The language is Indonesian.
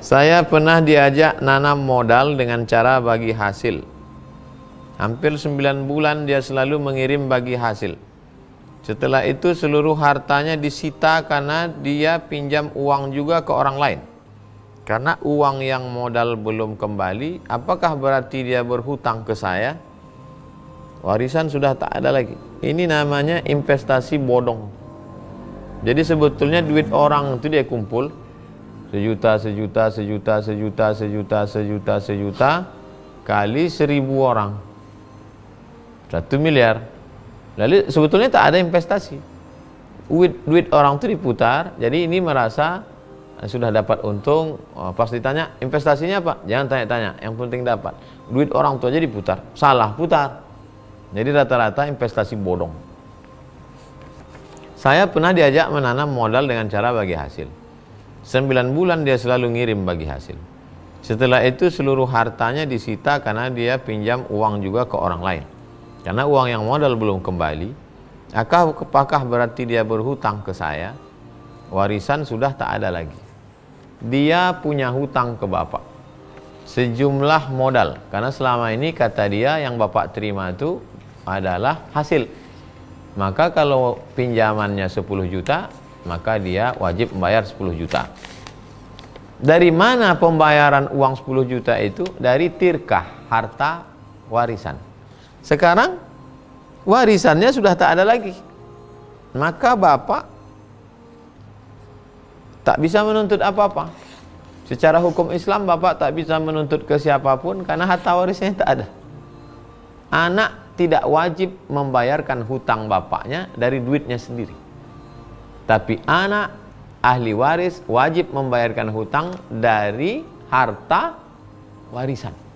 Saya pernah diajak nanam modal dengan cara bagi hasil. Hampir 9 bulan dia selalu mengirim bagi hasil. Setelah itu seluruh hartanya disita karena dia pinjam uang juga ke orang lain. Karena uang yang modal belum kembali, apakah berarti dia berhutang ke saya? Warisan sudah tak ada lagi. Ini namanya investasi bodong. Jadi sebetulnya duit orang itu dia kumpul, Sejuta, sejuta, sejuta, sejuta, sejuta, sejuta, sejuta kali seribu orang. Satu miliar. Lalu sebetulnya tak ada investasi. Duit, duit orang itu diputar, jadi ini merasa eh, sudah dapat untung, oh, pas ditanya investasinya apa? Jangan tanya-tanya, yang penting dapat. Duit orang itu aja diputar, salah putar. Jadi rata-rata investasi bodong. Saya pernah diajak menanam modal dengan cara bagi hasil Sembilan bulan dia selalu ngirim bagi hasil. Setelah itu seluruh hartanya disita karena dia pinjam uang juga ke orang lain. Karena uang yang modal belum kembali, apakah berarti dia berhutang ke saya? Warisan sudah tak ada lagi. Dia punya hutang ke bapak. Sejumlah modal. Karena selama ini kata dia yang bapak terima itu adalah hasil. Maka kalau pinjamannya 10 juta, maka dia wajib membayar 10 juta. Dari mana pembayaran uang 10 juta itu? Dari tirkah, harta warisan. Sekarang warisannya sudah tak ada lagi. Maka bapak tak bisa menuntut apa-apa. Secara hukum Islam bapak tak bisa menuntut ke siapapun karena harta warisnya tak ada. Anak tidak wajib membayarkan hutang bapaknya dari duitnya sendiri. Tapi anak ahli waris wajib membayarkan hutang dari harta warisan.